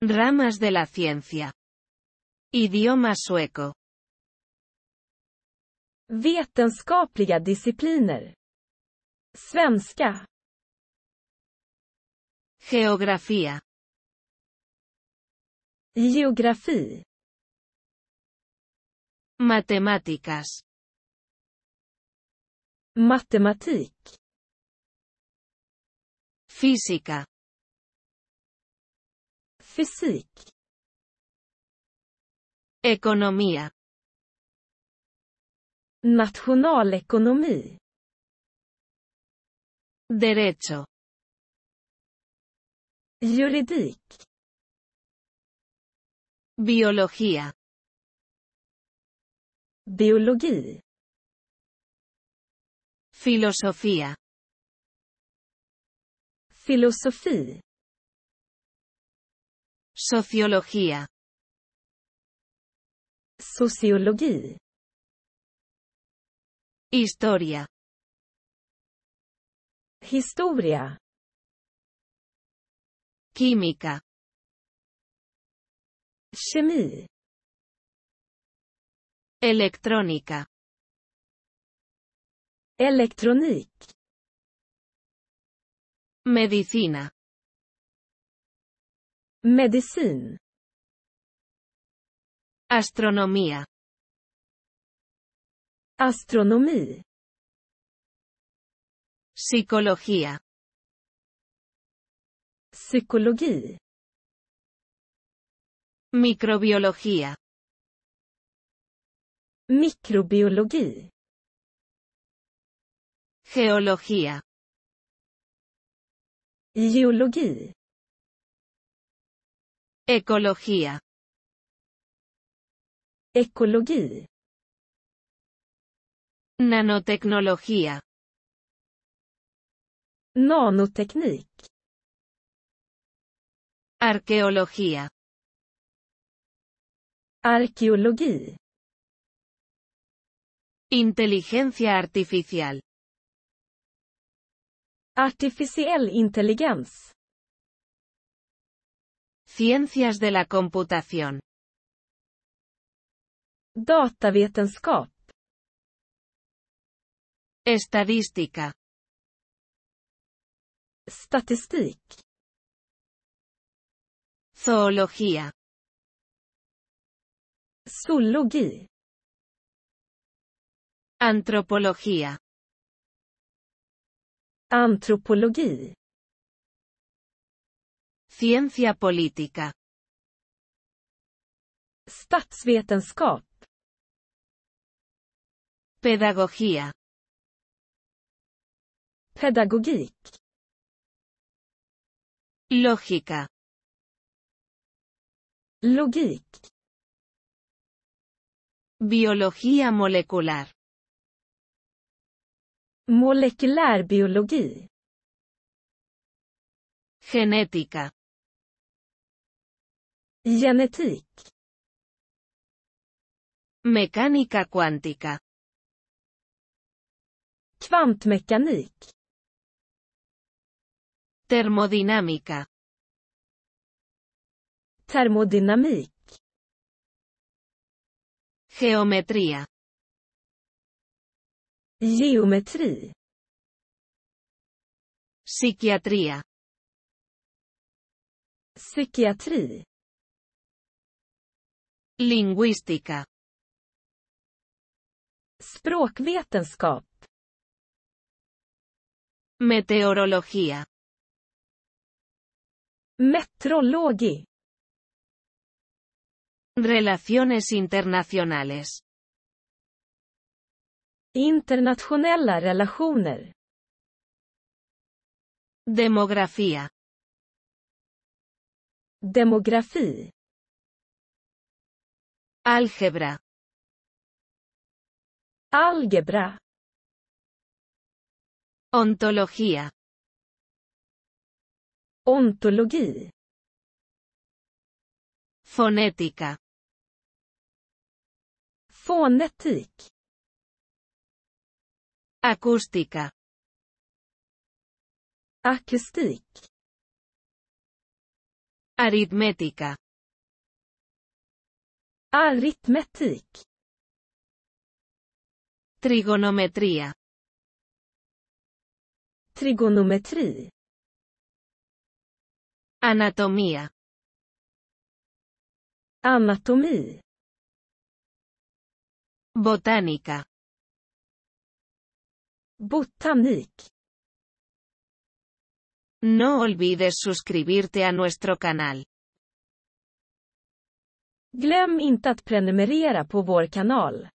Ramas de la ciencia. Idioma sueco. Vetenskapliga discipliner. Svenska. Geografía. Geografi. Matemáticas. Matematik. Física. Fysik. Ekonomi. Nationalekonomi. Derecho. Juridik. Biologia. Biologi. Filosofia. Filosofi. Sociología. Sociología. Historia. Historia. Química. Chemie. Electrónica. Electrónica. Medicina. Medicin. Astronomía. Astronomía. Psicología. Psicología. Microbiología. Microbiología. Geología. Geología. Ecología. Ecología. Nanotecnología. Nanoteknik. Arqueología. Arqueología. Inteligencia artificial. Artificial intelligence. Ciencias de la computación. Datavetenskap. Estadística. Statistik. Zoología. Zoologi. Antropología. Antropología. Ciencia política. Statsvetenskap. Pedagogía. Pedagogik. Lógica. Logik. Biología molecular. molecular biología Genética. Genetik. Mecánica cuántica. Kvantmekanik. Termodinámica. Termodynamik. Geometria Geometri. Psikiatria. Psykiatri. Lingüística. Språkvetenskap. Meteorologia. Metrologi. Relaciones internacionales. Internationella relationer. Demografia. Demografi. Álgebra. Álgebra. Ontología. Ontología. Fonética. Fonetik. Acústica. Acústica. Aritmética. Aritmética. Trigonometría. Trigonometri. Anatomía. Anatomía. Botánica. Botanik. No olvides suscribirte a nuestro canal. Glöm inte att prenumerera på vår kanal.